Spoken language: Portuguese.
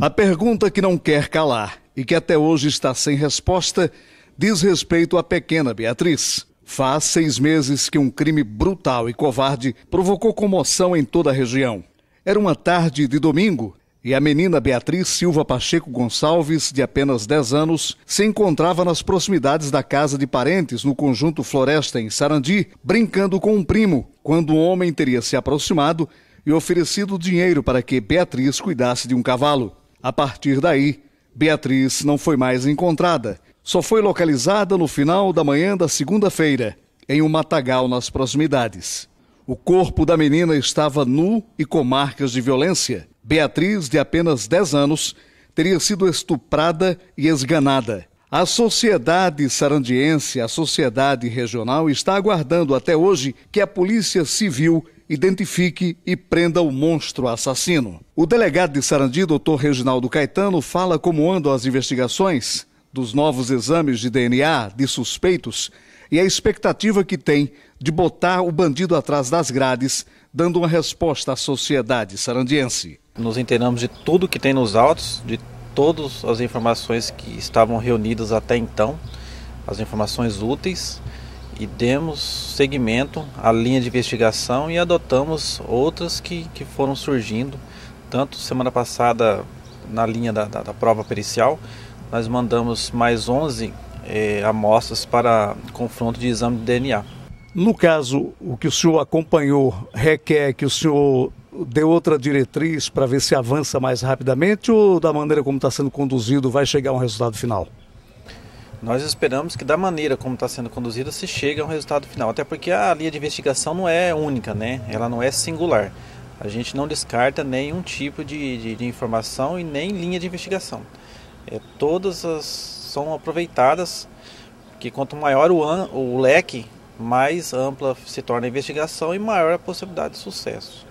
A pergunta que não quer calar e que até hoje está sem resposta diz respeito à pequena Beatriz. Faz seis meses que um crime brutal e covarde provocou comoção em toda a região. Era uma tarde de domingo e a menina Beatriz Silva Pacheco Gonçalves, de apenas 10 anos, se encontrava nas proximidades da casa de parentes no conjunto Floresta, em Sarandi, brincando com um primo, quando o um homem teria se aproximado e oferecido dinheiro para que Beatriz cuidasse de um cavalo. A partir daí, Beatriz não foi mais encontrada. Só foi localizada no final da manhã da segunda-feira, em um matagal nas proximidades. O corpo da menina estava nu e com marcas de violência. Beatriz, de apenas 10 anos, teria sido estuprada e esganada. A sociedade sarandiense, a sociedade regional, está aguardando até hoje que a Polícia Civil identifique e prenda o monstro assassino. O delegado de Sarandi, Dr. Reginaldo Caetano, fala como andam as investigações dos novos exames de DNA de suspeitos e a expectativa que tem de botar o bandido atrás das grades, dando uma resposta à sociedade sarandiense. Nos inteiramos de tudo que tem nos autos, de todas as informações que estavam reunidas até então, as informações úteis e demos seguimento à linha de investigação e adotamos outras que, que foram surgindo. Tanto semana passada, na linha da, da, da prova pericial, nós mandamos mais 11 eh, amostras para confronto de exame de DNA. No caso, o que o senhor acompanhou requer que o senhor dê outra diretriz para ver se avança mais rapidamente ou da maneira como está sendo conduzido vai chegar um resultado final? Nós esperamos que da maneira como está sendo conduzida se chegue a um resultado final, até porque a linha de investigação não é única, né? Ela não é singular. A gente não descarta nenhum tipo de, de, de informação e nem linha de investigação. É, todas as são aproveitadas, que quanto maior o, an, o leque, mais ampla se torna a investigação e maior a possibilidade de sucesso.